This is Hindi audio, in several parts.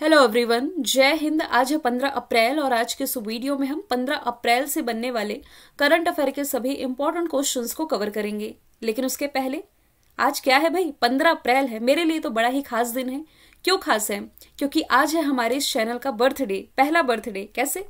हेलो एवरीवन जय हिंद आज है 15 अप्रैल और आज के इस वीडियो में हम 15 अप्रैल से बनने वाले करंट अफेयर के सभी इंपॉर्टेंट क्वेश्चंस को कवर करेंगे लेकिन उसके पहले आज क्या है भाई 15 अप्रैल है मेरे लिए तो बड़ा ही खास दिन है क्यों खास है क्योंकि आज है हमारे इस चैनल का बर्थडे पहला बर्थडे कैसे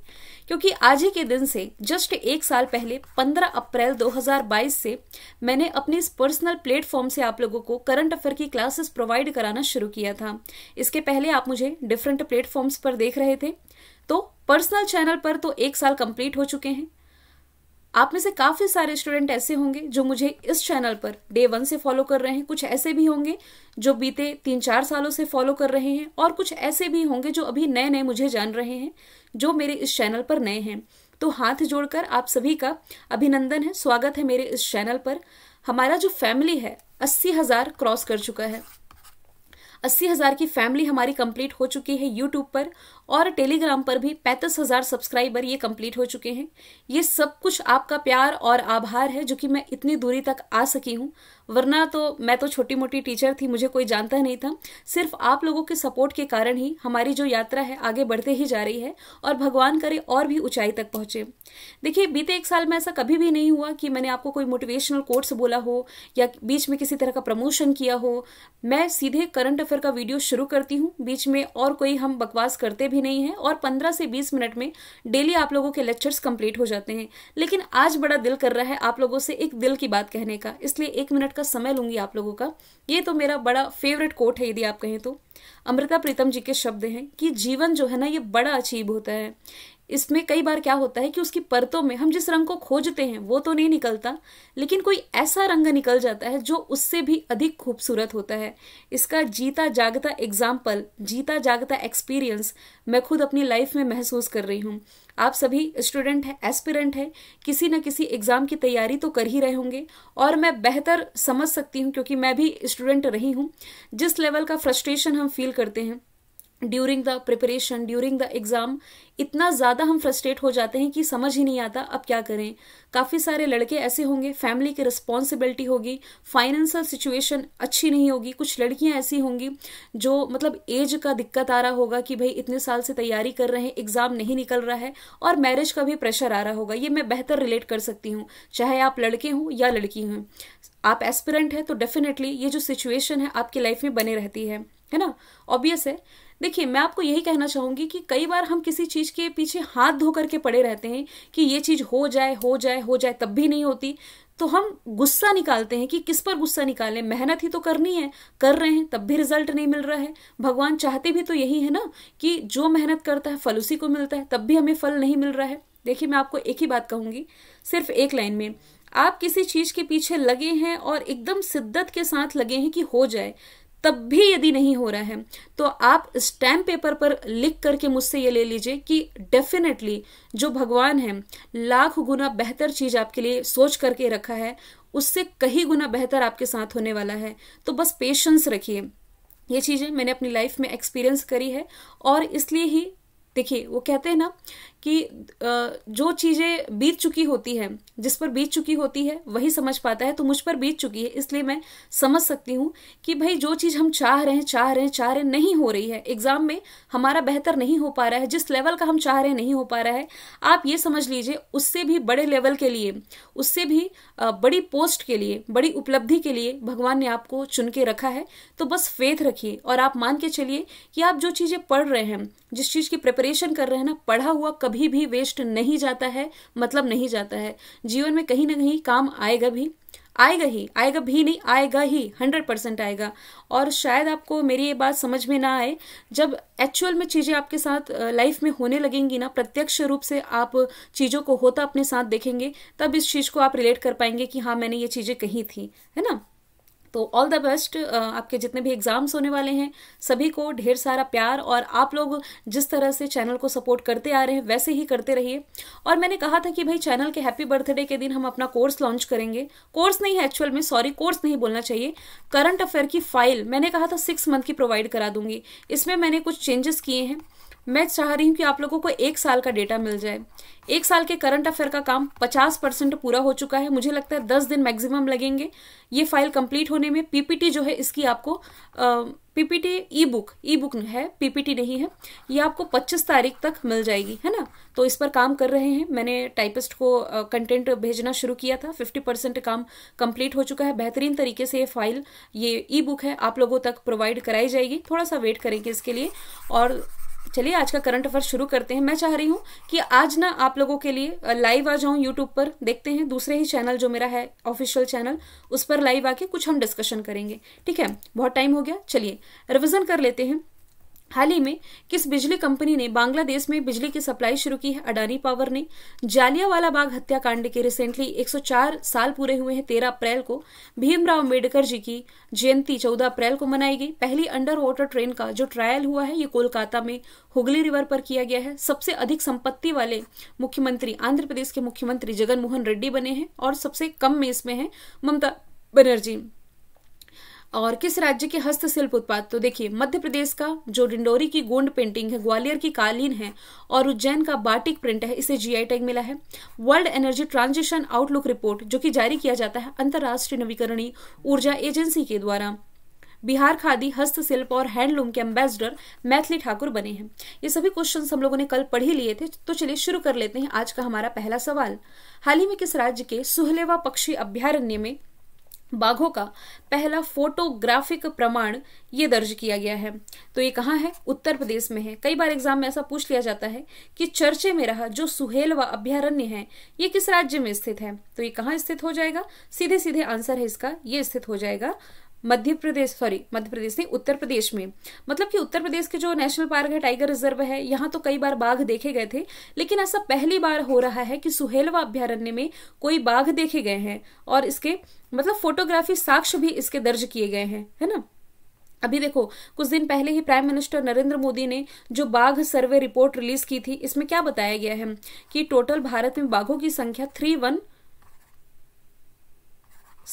क्योंकि आज ही के दिन से जस्ट एक साल पहले 15 अप्रैल 2022 से मैंने अपने इस पर्सनल प्लेटफॉर्म से आप लोगों को करंट अफेयर की क्लासेस प्रोवाइड कराना शुरू किया था इसके पहले आप मुझे डिफरेंट प्लेटफॉर्म्स पर देख रहे थे तो पर्सनल चैनल पर तो एक साल कंप्लीट हो चुके हैं आप में से काफी सारे स्टूडेंट ऐसे होंगे जो मुझे इस चैनल पर डे वन से फॉलो कर रहे हैं कुछ ऐसे भी होंगे जो बीते तीन चार सालों से फॉलो कर रहे हैं और कुछ ऐसे भी होंगे जो अभी नए नए मुझे जान रहे हैं जो मेरे इस चैनल पर नए हैं तो हाथ जोड़कर आप सभी का अभिनंदन है स्वागत है मेरे इस चैनल पर हमारा जो फैमिली है अस्सी हजार क्रॉस कर चुका है अस्सी हजार की फैमिली हमारी कंप्लीट हो चुकी है यूट्यूब पर और टेलीग्राम पर भी पैंतीस हजार सब्सक्राइबर ये कंप्लीट हो चुके हैं ये सब कुछ आपका प्यार और आभार है जो कि मैं इतनी दूरी तक आ सकी हूँ वरना तो मैं तो छोटी मोटी टीचर थी मुझे कोई जानता नहीं था सिर्फ आप लोगों के सपोर्ट के कारण ही हमारी जो यात्रा है आगे बढ़ते ही जा रही है और भगवान करे और भी ऊंचाई तक पहुंचे देखिए बीते एक साल में ऐसा कभी भी नहीं हुआ कि मैंने आपको कोई मोटिवेशनल कोर्स बोला हो या बीच में किसी तरह का प्रमोशन किया हो मैं सीधे करंट अफेयर का वीडियो शुरू करती हूँ बीच में और कोई हम बकवास करते भी भी नहीं है और 15 से 20 मिनट में डेली आप लोगों के लेक्चर्स कंप्लीट हो जाते हैं लेकिन आज बड़ा दिल कर रहा है आप लोगों से एक दिल की बात कहने का इसलिए एक मिनट का समय लूंगी आप लोगों का ये तो मेरा बड़ा फेवरेट कोट है यदि आप कहें तो अमृता प्रीतम जी के शब्द हैं कि जीवन जो है ना ये बड़ा अचीव होता है इसमें कई बार क्या होता है कि उसकी परतों में हम जिस रंग को खोजते हैं वो तो नहीं निकलता लेकिन कोई ऐसा रंग निकल जाता है जो उससे भी अधिक खूबसूरत होता है इसका जीता जागता एग्जाम्पल जीता जागता एक्सपीरियंस मैं खुद अपनी लाइफ में महसूस कर रही हूँ आप सभी स्टूडेंट हैं एस्पिरेंट हैं किसी न किसी एग्ज़ाम की तैयारी तो कर ही रहे होंगे और मैं बेहतर समझ सकती हूँ क्योंकि मैं भी स्टूडेंट रही हूँ जिस लेवल का फ्रस्ट्रेशन हम फील करते हैं during the preparation during the exam इतना ज़्यादा हम फ्रस्ट्रेट हो जाते हैं कि समझ ही नहीं आता अब क्या करें काफ़ी सारे लड़के ऐसे होंगे फैमिली की रिस्पॉन्सिबिलिटी होगी फाइनेंशियल सिचुएशन अच्छी नहीं होगी कुछ लड़कियां ऐसी होंगी जो मतलब एज का दिक्कत आ रहा होगा कि भाई इतने साल से तैयारी कर रहे हैं एग्ज़ाम नहीं निकल रहा है और मैरिज का भी प्रेशर आ रहा होगा ये मैं बेहतर रिलेट कर सकती हूँ चाहे आप लड़के हों या लड़की हों आप एस्पिरेंट हैं तो डेफिनेटली ये जो सिचुएशन है आपकी लाइफ में बने रहती है है ना ऑब्वियस है देखिए मैं आपको यही कहना चाहूंगी कि कई बार हम किसी चीज के पीछे हाथ धो करके पड़े रहते हैं कि ये चीज हो जाए हो जाए हो जाए तब भी नहीं होती तो हम गुस्सा निकालते हैं कि किस पर गुस्सा निकालें मेहनत ही तो करनी है कर रहे हैं तब भी रिजल्ट नहीं मिल रहा है भगवान चाहते भी तो यही है ना कि जो मेहनत करता है फल उसी को मिलता है तब भी हमें फल नहीं मिल रहा है देखिए मैं आपको एक ही बात कहूंगी सिर्फ एक लाइन में आप किसी चीज के पीछे लगे हैं और एकदम शिद्दत के साथ लगे हैं कि हो जाए तब भी यदि नहीं हो रहा है तो आप स्टैम्प पेपर पर लिख करके मुझसे ये ले लीजिए कि डेफिनेटली जो भगवान है लाख गुना बेहतर चीज आपके लिए सोच करके रखा है उससे कहीं गुना बेहतर आपके साथ होने वाला है तो बस पेशेंस रखिए ये चीज़ें मैंने अपनी लाइफ में एक्सपीरियंस करी है और इसलिए ही देखिए वो कहते हैं ना कि जो चीज़ें बीत चुकी होती है जिस पर बीत चुकी होती है वही समझ पाता है तो मुझ पर बीत चुकी है इसलिए मैं समझ सकती हूँ कि भाई जो चीज़ हम चाह रहे हैं चाह रहे हैं चाह रहे हैं नहीं हो रही है एग्ज़ाम में हमारा बेहतर नहीं हो पा रहा है जिस लेवल का हम चाह रहे हैं नहीं हो पा रहा है आप ये समझ लीजिए उससे भी बड़े लेवल के लिए उससे भी बड़ी पोस्ट के लिए बड़ी उपलब्धि के लिए भगवान ने आपको चुन के रखा है तो बस फेथ रखिए और आप मान के चलिए कि आप जो चीज़ें पढ़ रहे हैं जिस चीज़ की प्रिपरेशन कर रहे हैं ना पढ़ा हुआ कभी कभी भी वेस्ट नहीं जाता है मतलब नहीं जाता है जीवन में कहीं ना कहीं काम आएगा भी आएगा ही आएगा भी नहीं आएगा ही हंड्रेड परसेंट आएगा और शायद आपको मेरी ये बात समझ में ना आए जब एक्चुअल में चीज़ें आपके साथ लाइफ में होने लगेंगी ना प्रत्यक्ष रूप से आप चीज़ों को होता अपने साथ देखेंगे तब इस चीज़ को आप रिलेट कर पाएंगे कि हाँ मैंने ये चीज़ें कही थी है ना तो ऑल द बेस्ट आपके जितने भी एग्ज़ाम्स होने वाले हैं सभी को ढेर सारा प्यार और आप लोग जिस तरह से चैनल को सपोर्ट करते आ रहे हैं वैसे ही करते रहिए और मैंने कहा था कि भाई चैनल के हैप्पी बर्थडे के दिन हम अपना कोर्स लॉन्च करेंगे कोर्स नहीं है एक्चुअल में सॉरी कोर्स नहीं बोलना चाहिए करंट अफेयर की फाइल मैंने कहा था सिक्स मंथ की प्रोवाइड करा दूंगी इसमें मैंने कुछ चेंजेस किए हैं मैं चाह रही हूँ कि आप लोगों को एक साल का डेटा मिल जाए एक साल के करंट अफेयर का काम 50 परसेंट पूरा हो चुका है मुझे लगता है 10 दिन मैक्सिमम लगेंगे ये फाइल कंप्लीट होने में पीपीटी जो है इसकी आपको PPT e book e book है पीपीटी नहीं है ये आपको 25 तारीख तक मिल जाएगी है ना तो इस पर काम कर रहे हैं मैंने टाइपिस्ट को कंटेंट भेजना शुरू किया था फिफ्टी परसेंट काम कम्प्लीट हो चुका है बेहतरीन तरीके से ये फाइल ये ई बुक है आप लोगों तक प्रोवाइड कराई जाएगी थोड़ा सा वेट करेंगे इसके लिए और चलिए आज का करंट अफेयर शुरू करते हैं मैं चाह रही हूँ कि आज ना आप लोगों के लिए लाइव आ जाऊँ यूट्यूब पर देखते हैं दूसरे ही चैनल जो मेरा है ऑफिशियल चैनल उस पर लाइव आके कुछ हम डिस्कशन करेंगे ठीक है बहुत टाइम हो गया चलिए रिविजन कर लेते हैं हाल ही में किस बिजली कंपनी ने बांग्लादेश में बिजली की सप्लाई शुरू की है अडानी पावर ने जालियावाला बाग हत्याकांड के रिसेंटली 104 साल पूरे हुए हैं 13 अप्रैल को भीमराव अम्बेडकर जी की जयंती 14 अप्रैल को मनाई गई पहली अंडर वाटर ट्रेन का जो ट्रायल हुआ है ये कोलकाता में हुगली रिवर पर किया गया है सबसे अधिक संपत्ति वाले मुख्यमंत्री आंध्र प्रदेश के मुख्यमंत्री जगनमोहन रेड्डी बने हैं और सबसे कम में इसमें है ममता बनर्जी और किस राज्य के हस्तशिल्प उत्पाद तो देखिए मध्य प्रदेश का जो डिंडोरी की गोंड पेंटिंग है ग्वालियर की कालीन है और उज्जैन का बाटिक प्रिंट है इसे जीआई टैग मिला है world energy transition outlook report जो कि जारी किया जाता है अंतर्राष्ट्रीय नवीकरणीय ऊर्जा एजेंसी के द्वारा बिहार खादी हस्तशिल्प और हैंडलूम के एम्बेसडर मैथिली ठाकुर बने हैं ये सभी क्वेश्चन हम लोगों ने कल पढ़ ही लिए थे तो चलिए शुरू कर लेते हैं आज का हमारा पहला सवाल हाल ही में किस राज्य के सुहलेवा पक्षी अभ्यारण्य में बाघों का पहला फोटोग्राफिक प्रमाण ये दर्ज किया गया है तो ये कहाँ है उत्तर प्रदेश में है कई बार एग्जाम में ऐसा पूछ लिया जाता है कि चर्चे में रहा जो सुहेल व अभ्यारण्य है ये किस राज्य में स्थित है तो ये कहाँ स्थित हो जाएगा सीधे सीधे आंसर है इसका ये स्थित हो जाएगा मध्य प्रदेश सॉरी मध्य प्रदेश नहीं उत्तर प्रदेश में मतलब कि उत्तर प्रदेश के जो नेशनल पार्क है टाइगर रिजर्व है यहाँ तो कई बार बाघ देखे गए थे लेकिन ऐसा पहली बार हो रहा है कि सुहेलवा अभ्यारण्य में कोई बाघ देखे गए हैं और इसके मतलब फोटोग्राफी साक्ष्य भी इसके दर्ज किए गए हैं है ना अभी देखो कुछ दिन पहले ही प्राइम मिनिस्टर नरेंद्र मोदी ने जो बाघ सर्वे रिपोर्ट रिलीज की थी इसमें क्या बताया गया है कि टोटल भारत में बाघों की संख्या थ्री वन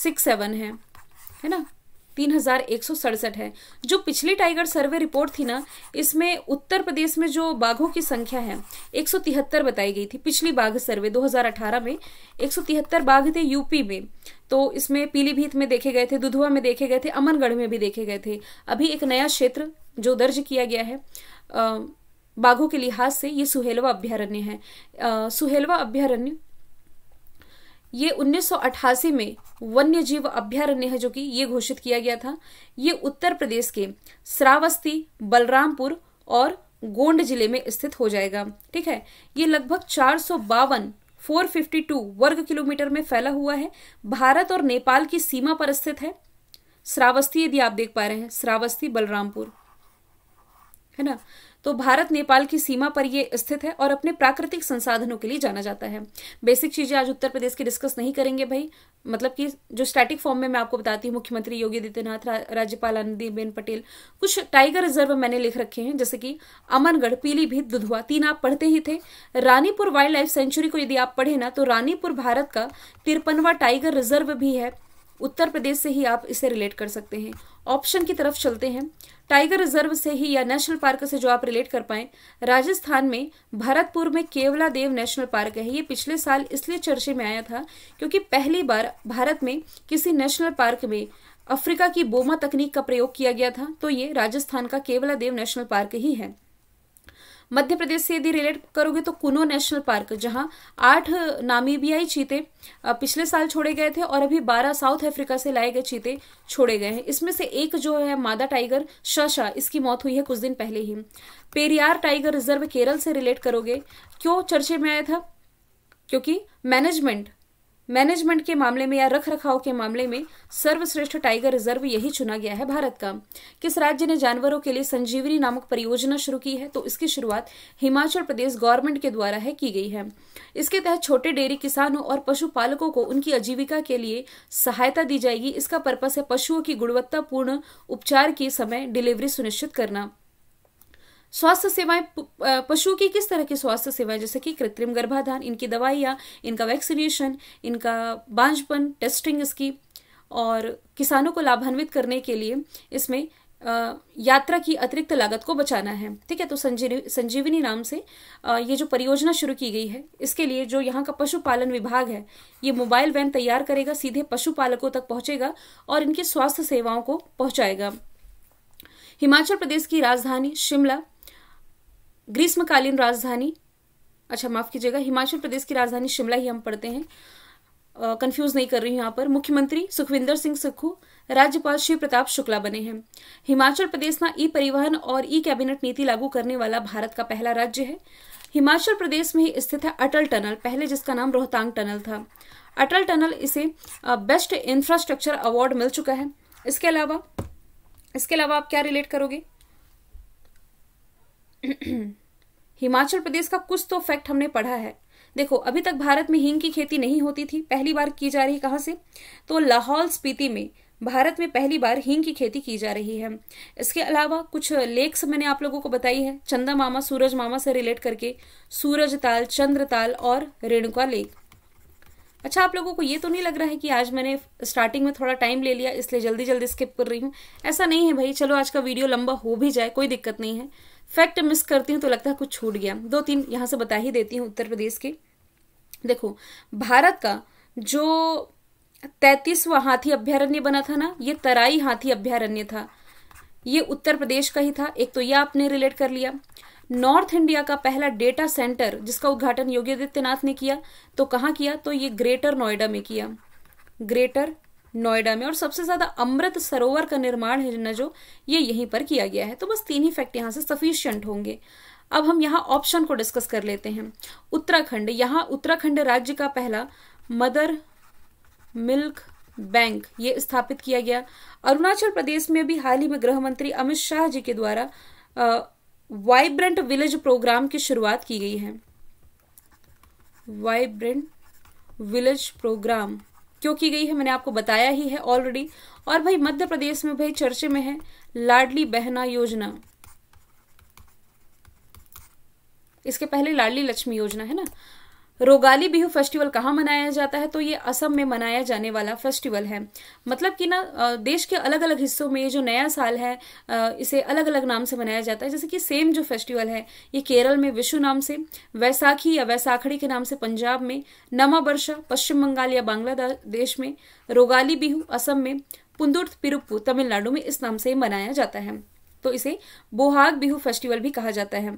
सिक्स सेवन है है ना तीन हजार एक सौ सड़सठ है जो पिछली टाइगर सर्वे रिपोर्ट थी ना इसमें उत्तर प्रदेश में जो बाघों की संख्या है एक सौ तिहत्तर बताई गई थी पिछली बाघ सर्वे दो हजार अठारह में एक सौ तिहत्तर बाघ थे यूपी में तो इसमें पीलीभीत में देखे गए थे दुधवा में देखे गए थे अमनगढ़ में भी देखे गए थे अभी एक नया क्षेत्र जो दर्ज किया गया है बाघों के लिहाज से ये सुहेलवा अभ्यारण्य है सुहेलवा अभ्यारण्य ये 1988 में वन्य जीव अभ्यारण्य है जो कि ये घोषित किया गया था ये उत्तर प्रदेश के श्रावस्ती बलरामपुर और गोंड जिले में स्थित हो जाएगा ठीक है ये लगभग चार सौ बावन 452 वर्ग किलोमीटर में फैला हुआ है भारत और नेपाल की सीमा पर स्थित है श्रावस्ती यदि आप देख पा रहे हैं श्रावस्ती बलरामपुर है ना तो भारत नेपाल की सीमा पर ये स्थित है और अपने प्राकृतिक संसाधनों के लिए जाना जाता है बेसिक चीजें आज उत्तर प्रदेश की डिस्कस नहीं करेंगे भाई मतलब कि जो स्टैटिक फॉर्म में मैं आपको बताती हूँ मुख्यमंत्री योगी आदित्यनाथ रा, राज्यपाल आनंदीबेन पटेल कुछ टाइगर रिजर्व मैंने लिख रखे हैं जैसे कि अमनगढ़ पीलीभीत दुधवा तीन आप पढ़ते ही थे रानीपुर वाइल्ड लाइफ सेंचुरी को यदि आप पढ़े ना तो रानीपुर भारत का तिरपनवा टाइगर रिजर्व भी है उत्तर प्रदेश से ही आप इसे रिलेट कर सकते हैं ऑप्शन की तरफ चलते हैं टाइगर रिजर्व से ही या नेशनल पार्क से जो आप रिलेट कर पाए राजस्थान में भरतपुर में केवला देव नेशनल पार्क है ये पिछले साल इसलिए चर्चे में आया था क्योंकि पहली बार भारत में किसी नेशनल पार्क में अफ्रीका की बोमा तकनीक का प्रयोग किया गया था तो ये राजस्थान का केवला देव नेशनल पार्क ही है मध्य प्रदेश से यदि रिलेट करोगे तो कुनो नेशनल पार्क जहां आठ नामीबियाई चीते पिछले साल छोड़े गए थे और अभी बारह साउथ अफ्रीका से लाए गए चीते छोड़े गए हैं इसमें से एक जो है मादा टाइगर शशा इसकी मौत हुई है कुछ दिन पहले ही पेरियार टाइगर रिजर्व केरल से रिलेट करोगे क्यों चर्चे में आया था क्योंकि मैनेजमेंट मैनेजमेंट के मामले में या रख रखाव के मामले में सर्वश्रेष्ठ टाइगर रिजर्व यही चुना गया है भारत का किस राज्य ने जानवरों के लिए संजीवनी नामक परियोजना शुरू की है तो इसकी शुरुआत हिमाचल प्रदेश गवर्नमेंट के द्वारा है की गई है इसके तहत छोटे डेयरी किसानों और पशुपालकों को उनकी आजीविका के लिए सहायता दी जाएगी इसका पर्पज है पशुओं की गुणवत्तापूर्ण उपचार के समय डिलीवरी सुनिश्चित करना स्वास्थ्य सेवाएं पशु की किस तरह की स्वास्थ्य सेवाएं जैसे कि कृत्रिम गर्भाधान इनकी दवाइयाँ इनका वैक्सीनेशन इनका बांझपन टेस्टिंग इसकी और किसानों को लाभान्वित करने के लिए इसमें यात्रा की अतिरिक्त लागत को बचाना है ठीक है तो संजीव संजीवनी नाम से ये जो परियोजना शुरू की गई है इसके लिए जो यहाँ का पशुपालन विभाग है ये मोबाइल वैन तैयार करेगा सीधे पशुपालकों तक पहुंचेगा और इनकी स्वास्थ्य सेवाओं को पहुंचाएगा हिमाचल प्रदेश की राजधानी शिमला ग्रीष्मकालीन राजधानी अच्छा माफ़ कीजिएगा हिमाचल प्रदेश की राजधानी शिमला ही हम पढ़ते हैं कंफ्यूज नहीं कर रही हूँ यहाँ पर मुख्यमंत्री सुखविंदर सिंह सुक्खू राज्यपाल शिव प्रताप शुक्ला बने हैं हिमाचल प्रदेश में ई परिवहन और ई कैबिनेट नीति लागू करने वाला भारत का पहला राज्य है हिमाचल प्रदेश में ही स्थित है अटल टनल पहले जिसका नाम रोहतांग टनल था अटल टनल इसे बेस्ट इंफ्रास्ट्रक्चर अवार्ड मिल चुका है इसके अलावा इसके अलावा आप क्या रिलेट करोगे हिमाचल प्रदेश का कुछ तो फैक्ट हमने पढ़ा है देखो अभी तक भारत में हींग की खेती नहीं होती थी पहली बार की जा रही कहा से तो लाहौल स्पीति में भारत में पहली बार हींग की खेती की जा रही है इसके अलावा कुछ लेक्स मैंने आप लोगों को बताई है चंदा मामा सूरज मामा से रिलेट करके सूरज ताल चंद्र ताल और रेणुका लेक अच्छा आप लोगों को ये तो नहीं लग रहा है कि आज मैंने स्टार्टिंग में थोड़ा टाइम ले लिया इसलिए जल्दी जल्दी स्किप कर रही हूँ ऐसा नहीं है भाई चलो आज का वीडियो लंबा हो भी जाए कोई दिक्कत नहीं है फैक्ट मिस करती हूँ तो लगता है कुछ छूट गया दो तीन यहाँ से बता ही देती हूँ उत्तर प्रदेश के देखो भारत का जो तैतीसवा हाथी अभ्यारण्य बना था ना ये तराई हाथी अभ्यारण्य था ये उत्तर प्रदेश का ही था एक तो यह आपने रिलेट कर लिया नॉर्थ इंडिया का पहला डेटा सेंटर जिसका उद्घाटन योगी आदित्यनाथ ने किया तो कहाँ किया तो ये ग्रेटर नोएडा में किया ग्रेटर नोएडा में और सबसे ज्यादा अमृत सरोवर का निर्माण है ना जो ये यहीं पर किया गया है तो बस तीन ही फैक्ट यहाँ से सफिशियंट होंगे अब हम यहाँ ऑप्शन को डिस्कस कर लेते हैं उत्तराखंड यहाँ उत्तराखंड राज्य का पहला मदर मिल्क बैंक ये स्थापित किया गया अरुणाचल प्रदेश में भी हाल ही में गृह मंत्री अमित शाह जी के द्वारा वाइब्रेंट विलेज प्रोग्राम की शुरुआत की गई है वाइब्रेंट विलेज प्रोग्राम क्यों की गई है मैंने आपको बताया ही है ऑलरेडी और भाई मध्य प्रदेश में भाई चर्चे में है लाडली बहना योजना इसके पहले लाडली लक्ष्मी योजना है ना रोगाली बिहू फेस्टिवल कहाँ मनाया जाता है तो ये असम में मनाया जाने वाला फेस्टिवल है मतलब कि ना देश के अलग अलग हिस्सों में जो नया साल है इसे अलग अलग नाम से मनाया जाता है जैसे कि सेम जो फेस्टिवल है ये केरल में विशु नाम से वैसाखी या वैसाखड़ी के नाम से पंजाब में नमा वर्षा पश्चिम बंगाल या बांग्लादेश में रोगाली बिहू असम में पुंदुर्थ पिरुप्पू तमिलनाडु में इस नाम से मनाया जाता है तो इसे बोहाग बिहू फेस्टिवल भी कहा जाता है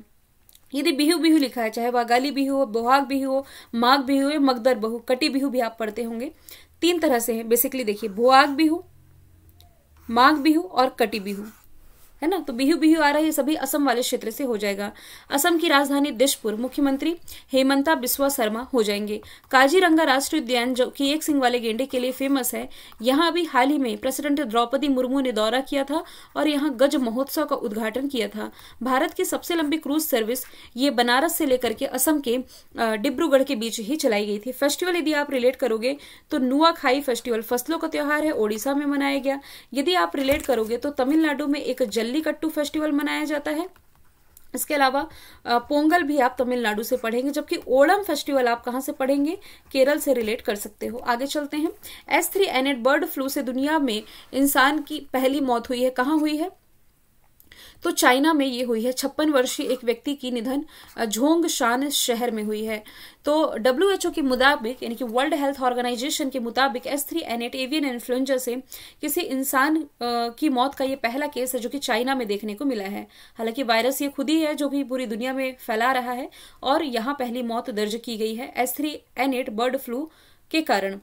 यदि बिहू बिहू लिखा है चाहे वागाली बिहू हो बोहाग बिहू हो माघ बिहू हो मकदर बहु कटी बिहू भी आप पढ़ते होंगे तीन तरह से है बेसिकली देखिए भुआग बिहू माघ बिहू और कटी बिहू है ना तो बिहू बिहू आ रहा है सभी असम वाले क्षेत्र से हो जाएगा असम की राजधानी दिशपुर मुख्यमंत्री हेमंता बिस्वा शर्मा हो जाएंगे काजीरंगा राष्ट्रीय उद्यान जो कि एक सिंह वाले गेंडे के लिए फेमस है यहाँ अभी हाल ही में प्रेसिडेंट द्रौपदी मुर्मू ने दौरा किया था और यहाँ गज महोत्सव का उद्घाटन किया था भारत की सबसे लंबी क्रूज सर्विस ये बनारस से लेकर के असम के डिब्रूगढ़ के बीच ही चलाई गई थी फेस्टिवल यदि आप रिलेट करोगे तो नुआ फेस्टिवल फसलों का त्यौहार है ओडिशा में मनाया गया यदि आप रिलेट करोगे तो तमिलनाडु में एक जल्लीकट्टू फेस्टिवल मनाया जाता है इसके अलावा पोंगल भी आप तमिलनाडु से पढ़ेंगे जबकि ओणम फेस्टिवल आप कहाँ से पढ़ेंगे केरल से रिलेट कर सकते हो आगे चलते हैं S three eight bird flu से दुनिया में इंसान की पहली मौत हुई है कहाँ हुई है तो चाइना में ये हुई है छप्पन वर्षीय एक व्यक्ति की निधन झोंग शान शहर में हुई है तो डब्ल्यू एच ओ के मुताबिक यानी कि वर्ल्ड हेल्थ ऑर्गेनाइजेशन के मुताबिक S three N eight avian influenza से किसी इंसान की मौत का ये पहला केस है जो कि चाइना में देखने को मिला है हालांकि वायरस ये खुद ही है जो कि पूरी दुनिया में फैला रहा है और यहाँ पहली मौत दर्ज की गई है S three N eight bird flu के कारण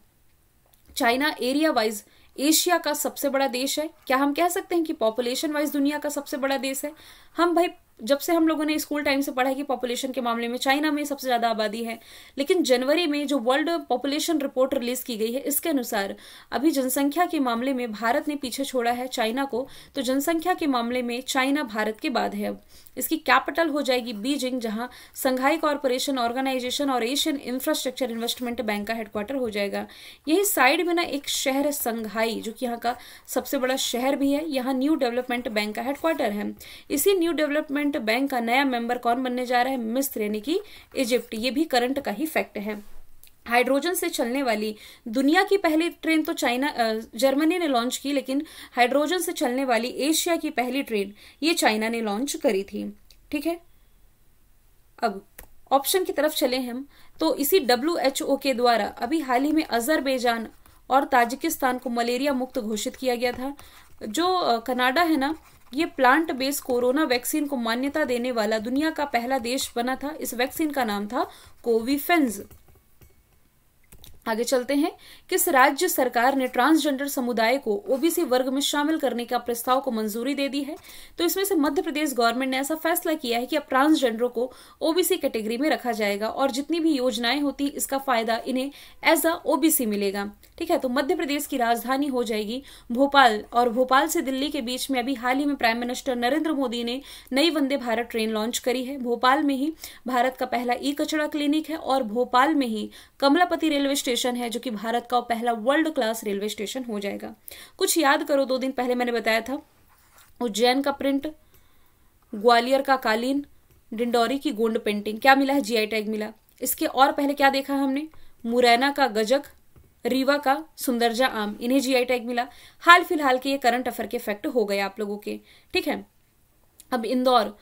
चाइना एरिया वाइज एशिया का सबसे बड़ा देश है क्या हम कह सकते हैं कि पॉपुलेशन वाइज दुनिया का सबसे बड़ा देश है हम भाई जब से हम लोगों ने स्कूल टाइम से पढ़ा है कि पॉपुलेशन के मामले में चाइना में सबसे ज़्यादा आबादी है लेकिन जनवरी में जो वर्ल्ड पॉपुलेशन रिपोर्ट रिलीज की गई है इसके अनुसार अभी जनसंख्या के मामले में भारत ने पीछे छोड़ा है चाइना को तो जनसंख्या के मामले में चाइना भारत के बाद है इसकी कैपिटल हो जाएगी बीजिंग जहां संघाई कॉरपोरेशन ऑर्गेनाइजेशन और एशियन इंफ्रास्ट्रक्चर इन्वेस्टमेंट बैंक का हेडक्वार्टर हो जाएगा यही साइड में ना एक शहर है संघाई जो कि यहाँ का सबसे बड़ा शहर भी है यहाँ न्यू डेवलपमेंट बैंक का हेडक्वार्टर है इसी न्यू डेवलपमेंट करंट बैंक का नया मेंबर कौन बनने जा रहा है मिस्र यानी कि इजिप्ट ये भी करंट का ही फैक्ट है हाइड्रोजन से चलने वाली दुनिया की पहली ट्रेन तो चाइना जर्मनी ने लॉन्च की लेकिन हाइड्रोजन से चलने वाली एशिया की पहली ट्रेन ये चाइना ने लॉन्च करी थी ठीक है अब ऑप्शन की तरफ चले हम तो इसी डब्ल्यू के द्वारा अभी हाल ही में अजरबैजान और ताजिकिस्तान को मलेरिया मुक्त घोषित किया गया था जो कनाडा है ना ये प्लांट बेस्ड कोरोना वैक्सीन को मान्यता देने वाला दुनिया का पहला देश बना था इस वैक्सीन का नाम था कोविफेंज आगे चलते हैं किस राज्य सरकार ने ट्रांसजेंडर समुदाय को ओबीसी वर्ग में शामिल करने का प्रस्ताव को मंजूरी दे दी है तो इसमें से मध्य प्रदेश गवर्नमेंट ने ऐसा फैसला किया है कि अब ट्रांसजेंडरों को ओबीसी कैटेगरी में रखा जाएगा और जितनी भी योजनाएं होती इसका फायदा इन्हें एज अ ओबीसी मिलेगा ठीक है तो मध्य प्रदेश की राजधानी हो जाएगी भोपाल और भोपाल से दिल्ली के बीच में अभी हाल ही में प्राइम मिनिस्टर नरेंद्र मोदी ने नई वंदे भारत ट्रेन लॉन्च करी है भोपाल में ही भारत का पहला ई कचड़ा क्लिनिक है और भोपाल में ही कमलापति रेलवे स्टेशन स्टेशन है जो कि भारत का पहला वर्ल्ड क्लास रेलवे स्टेशन हो जाएगा कुछ याद करो दो दिन पहले मैंने बताया था उज्जैन का प्रिंट ग्वालियर का कालीन डिंडोरी की गोंड पेंटिंग क्या मिला है जीआई टैग मिला इसके और पहले क्या देखा हमने मुरैना का गजक रीवा का सुंदरजा आम इन्हें जीआई टैग मिला हाल फिलहाल के ये करंट अफेयर के इफेक्ट हो गए आप लोगों के ठीक है अब इंदौर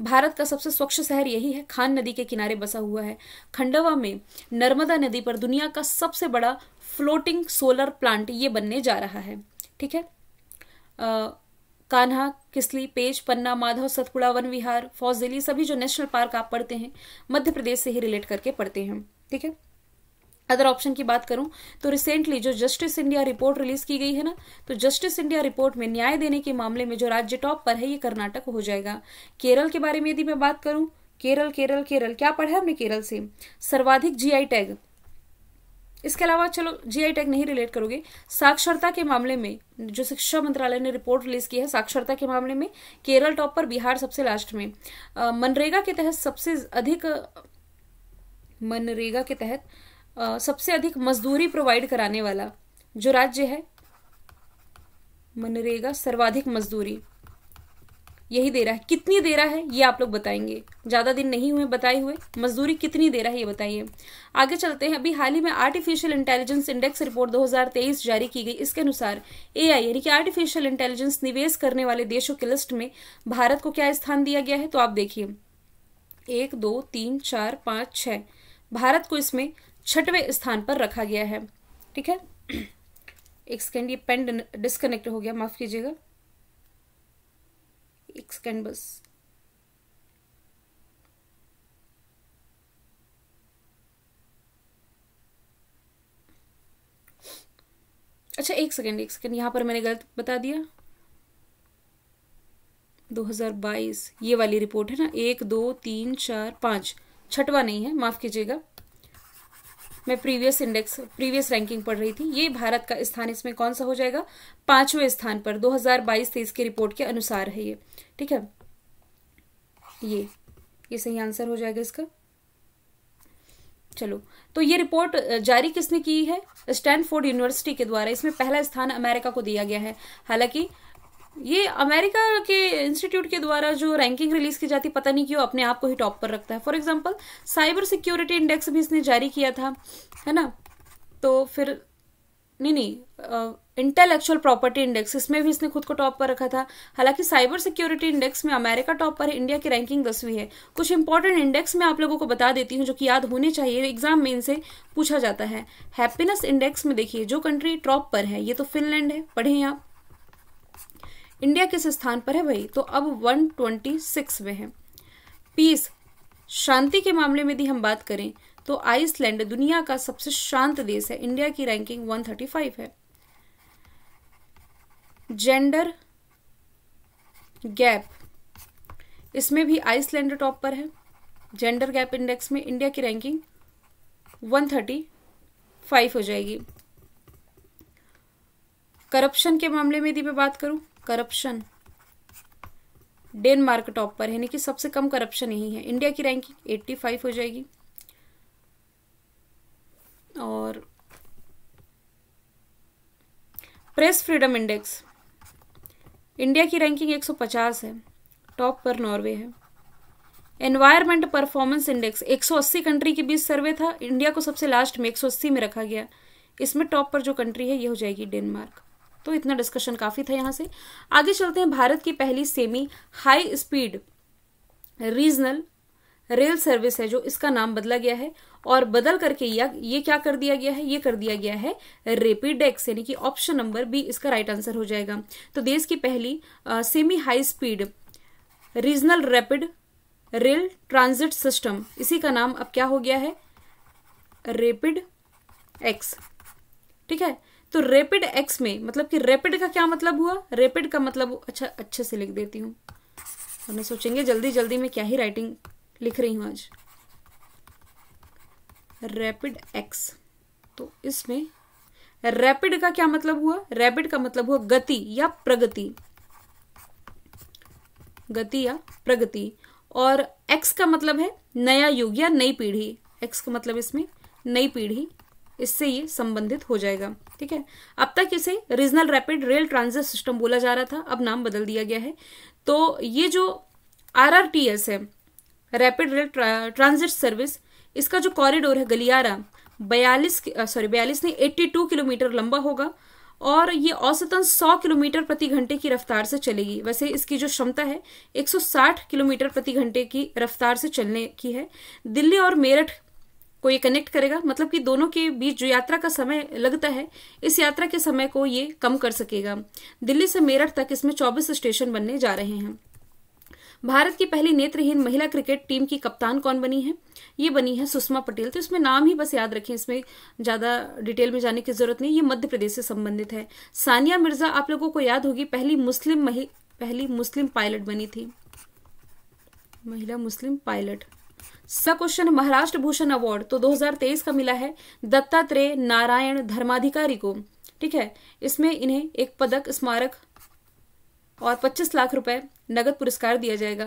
भारत का सबसे स्वच्छ शहर यही है खान नदी के किनारे बसा हुआ है खंडवा में नर्मदा नदी पर दुनिया का सबसे बड़ा फ्लोटिंग सोलर प्लांट ये बनने जा रहा है ठीक है आ, कान्हा किसली पेज पन्ना माधव सतपुड़ा वन विहार फौजदेली सभी जो नेशनल पार्क आप पढ़ते हैं मध्य प्रदेश से ही रिलेट करके पढ़ते हैं ठीक है अदर ऑप्शन की बात करूं तो रिसेंटली जो जस्टिस इंडिया रिपोर्ट रिलीज की गई है ना तो जस्टिस इंडिया रिपोर्ट में न्याय देने के मामले में जो राज्य टॉप पर है ये कर्नाटक हो जाएगा केरल के बारे में यदि मैं बात करूं केरल केरल केरल क्या पढ़ा है हमने केरल से सर्वाधिक जीआई टैग इसके अलावा चलो जीआई टैग नहीं रिलेट करोगे साक्षरता के मामले में जो शिक्षा मंत्रालय ने रिपोर्ट रिलीज की है साक्षरता के मामले में केरल टॉप पर बिहार सबसे लास्ट में मनरेगा के तहत सबसे अधिक मनरेगा के तहत सबसे अधिक मजदूरी प्रोवाइड कराने वाला जो राज्य है मनरेगा सर्वाधिक मजदूरी यही दे रहा है कितनी दे रहा है ये आप लोग बताएंगे ज़्यादा दिन नहीं हुए बताए हुए मजदूरी कितनी दे रहा है ये बताइए आगे चलते हैं अभी हाल ही में आर्टिफिशियल इंटेलिजेंस इंडेक्स रिपोर्ट 2023 जारी की गई इसके अनुसार एआई यानी कि आर्टिफिशियल इंटेलिजेंस निवेश करने वाले देशों की लिस्ट में भारत को क्या स्थान दिया गया है तो आप देखिए एक दो तीन चार पांच छः भारत को इसमें छठवें स्थान पर रखा गया है ठीक है एक सेकेंड ये पेन डिस्कनेक्ट हो गया माफ़ कीजिएगा एक सेकेंड बस अच्छा एक सेकेंड एक सेकेंड यहां पर मैंने गलत बता दिया 2022 ये वाली रिपोर्ट है ना एक दो तीन चार पांच छठवा नहीं है माफ़ कीजिएगा मैं प्रीवियस इंडेक्स प्रीवियस रैंकिंग पढ़ रही थी ये भारत का स्थान इसमें कौन सा हो जाएगा पांचवें स्थान पर 2022 हजार की रिपोर्ट के अनुसार है ये ठीक है ये ये सही आंसर हो जाएगा इसका चलो तो ये रिपोर्ट जारी किसने की है स्टैनफोर्ड यूनिवर्सिटी के द्वारा इसमें पहला स्थान अमेरिका को दिया गया है हालांकि ये अमेरिका के इंस्टीट्यूट के द्वारा जो रैंकिंग रिलीज की जाती पता नहीं क्यों अपने आप को ही टॉप पर रखता है for example cyber security index भी इसने जारी किया था है ना तो फिर नहीं नहीं इंटेलेक्चुअल प्रॉपर्टी इंडेक्स इसमें भी इसने खुद को टॉप पर रखा था हालांकि साइबर सिक्योरिटी इंडेक्स में अमेरिका टॉप पर है इंडिया की रैंकिंग दसवीं है कुछ इंपॉर्टेंट इंडेक्स में आप लोगों को बता देती हूँ जो कि याद होने चाहिए एग्जाम में इनसे पूछा जाता है हैप्पीनेस इंडेक्स में देखिए जो कंट्री टॉप पर है ये तो फिनलैंड है पढ़े आप इंडिया किस स्थान पर है वही तो अब 126 में है पीस शांति के मामले में यदि हम बात करें तो आइसलैंड दुनिया का सबसे शांत देश है इंडिया की रैंकिंग 135 है जेंडर गैप इसमें भी आइसलैंड टॉप पर है जेंडर गैप इंडेक्स में इंडिया की रैंकिंग 135 हो जाएगी करप्शन के मामले में यदि मैं बात करूं करप्शन डेनमार्क टॉप पर है यानी कि सबसे कम करप्शन यही है इंडिया की रैंकिंग एट्टी फाइव हो जाएगी और प्रेस फ्रीडम इंडेक्स इंडिया की रैंकिंग 150 है टॉप पर नॉर्वे है एनवायरमेंट परफॉर्मेंस इंडेक्स 180 कंट्री के बीच सर्वे था इंडिया को सबसे लास्ट में 180 में रखा गया इसमें टॉप पर जो कंट्री है ये हो जाएगी डेनमार्क तो इतना डिस्कशन काफी था यहां से आगे चलते हैं भारत की पहली semi high speed regional rail service है जो इसका नाम बदला गया है और बदल करके या ये क्या कर दिया गया है ये कर दिया गया है रेपिडेक्स यानी कि ऑप्शन नंबर बी इसका राइट आंसर हो जाएगा तो देश की पहली आ, semi high speed regional rapid rail transit system इसी का नाम अब क्या हो गया है रेपिड एक्स ठीक है तो रेपिड एक्स में मतलब कि रेपिड का क्या मतलब हुआ रेपिड का मतलब अच्छा अच्छे से लिख देती हूँ वरना सोचेंगे जल्दी जल्दी मैं क्या ही राइटिंग लिख रही हूँ आज रैपिड एक्स तो इसमें रैपिड का क्या मतलब हुआ रैपिड का मतलब हुआ गति या प्रगति गति या प्रगति और एक्स का मतलब है नया युग या नई पीढ़ी एक्स का मतलब इसमें नई पीढ़ी इससे ये संबंधित हो जाएगा ठीक है अब तक इसे regional rapid rail transit system बोला जा रहा था अब नाम बदल दिया गया है तो ये जो आर है रैपिड रेल ट्रांजिट सर्विस इसका जो कॉरिडोर है गलियारा बयालीस सॉरी बयालीस नहीं एट्टी टू किलोमीटर लंबा होगा और ये औसतन 100 किलोमीटर प्रति घंटे की रफ्तार से चलेगी वैसे इसकी जो क्षमता है 160 किलोमीटर प्रति घंटे की रफ्तार से चलने की है दिल्ली और मेरठ को ये कनेक्ट करेगा मतलब कि दोनों के बीच जो यात्रा का समय लगता है इस यात्रा के समय को ये कम कर सकेगा दिल्ली से मेरठ तक इसमें चौबीस स्टेशन बनने जा रहे हैं भारत की पहली नेत्रहीन महिला क्रिकेट टीम की कप्तान कौन बनी है ये बनी है सुषमा पटेल तो इसमें नाम ही बस याद रखें इसमें ज्यादा डिटेल में जाने की जरूरत नहीं ये मध्य प्रदेश से संबंधित है सानिया मिर्जा आप लोगों को याद होगी पहली मुस्लिम पहली मुस्लिम पायलट बनी थी महिला मुस्लिम पायलट सब क्वेश्चन महाराष्ट्र भूषण अवार्ड तो 2023 का मिला है दत्तात्रेय नारायण धर्माधिकारी को ठीक है इसमें इन्हें एक पदक स्मारक और 25 लाख रुपए नगद पुरस्कार दिया जाएगा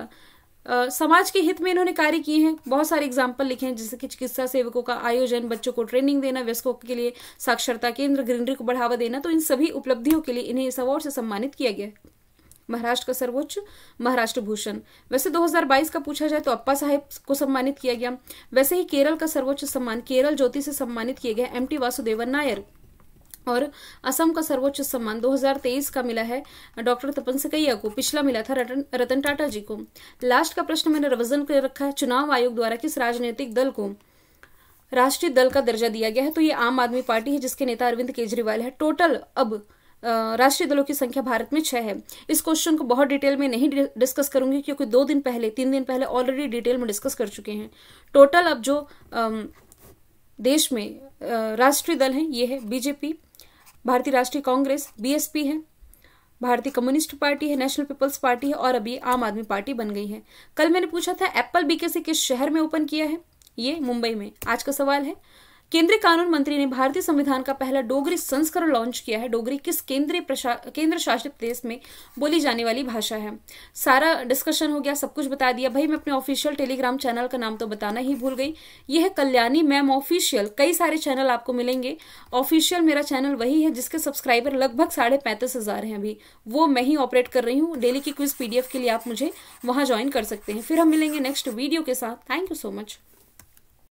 आ, समाज के हित में इन्होंने कार्य किए हैं बहुत सारे एग्जाम्पल लिखे हैं जैसे कि चिकित्सा सेवकों का आयोजन बच्चों को ट्रेनिंग देना व्यस्कों के लिए साक्षरता केंद्र ग्रीनरी को बढ़ावा देना तो इन सभी उपलब्धियों के लिए इन्हें इस अवार्ड से सम्मानित किया गया महाराष्ट्र का सर्वोच्च महाराष्ट्र भूषण वैसे 2022 का पूछा जाए तो अप्पा साहेब को सम्मानित किया गया वैसे ही केरल का सर्वोच्च सम्मान केरल ज्योति से सम्मानित किया गया एम टी वासुदेवन नायर और असम का सर्वोच्च सम्मान 2023 का मिला है डॉक्टर तपन सकैया को पिछला मिला था रतन, रतन टाटा जी को लास्ट का प्रश्न मैंने रिविजन कर रखा है चुनाव आयोग द्वारा किस राजनीतिक दल को राष्ट्रीय दल का दर्जा दिया गया है तो ये आम आदमी पार्टी है जिसके नेता अरविंद केजरीवाल है टोटल अब राष्ट्रीय दलों की संख्या भारत में छह है इस क्वेश्चन को बहुत डिटेल में नहीं डिस्कस करूंगी क्योंकि दो दिन पहले तीन दिन पहले ऑलरेडी डिटेल में डिस्कस कर चुके हैं टोटल अब जो देश में राष्ट्रीय दल है ये है बीजेपी भारतीय राष्ट्रीय कांग्रेस बीएसपी है भारतीय कम्युनिस्ट पार्टी है नेशनल पीपल्स पार्टी है और अभी आम आदमी पार्टी बन गई है कल मैंने पूछा था एप्पल बीके से किस शहर में ओपन किया है ये मुंबई में आज का सवाल है केंद्रीय कानून मंत्री ने भारतीय संविधान का पहला डोगरी संस्करण लॉन्च किया है डोगरी किस केंद्रीय केंद्र शासित प्रदेश में बोली जाने वाली भाषा है सारा डिस्कशन हो गया सब कुछ बता दिया भाई मैं अपने ऑफिशियल टेलीग्राम चैनल का नाम तो बताना ही भूल गई यह है कल्याणी मैम ऑफिशियल कई सारे चैनल आपको मिलेंगे ऑफिशियल मेरा चैनल वही है जिसके सब्सक्राइबर लगभग साढ़े पैंतीस हजार हैं अभी वो मैं ही ऑपरेट कर रही हूँ डेली की क्विज पीडीएफ के लिए आप मुझे वहां ज्वाइन कर सकते हैं फिर हम मिलेंगे नेक्स्ट वीडियो के साथ थैंक यू सो मच